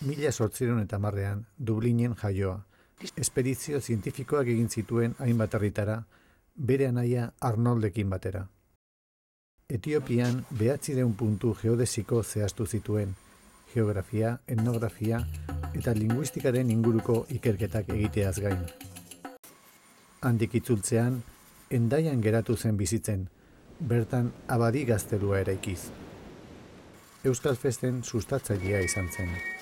Mila sortziron eta marrean, Dublinen jaioa. Esperizio zientifikoak egin zituen hainbat herritara, bere anaia Arnoldekin batera. Etiopian behatzi puntu geodesiko zehaztu zituen, geografia, etnografia eta linguistikaren inguruko ikerketak egiteaz gain. Handik itzultzean, endaian geratu zen bizitzen, bertan abadi gaztelua eraikiz. Euskal festen sustatzailea izan zen.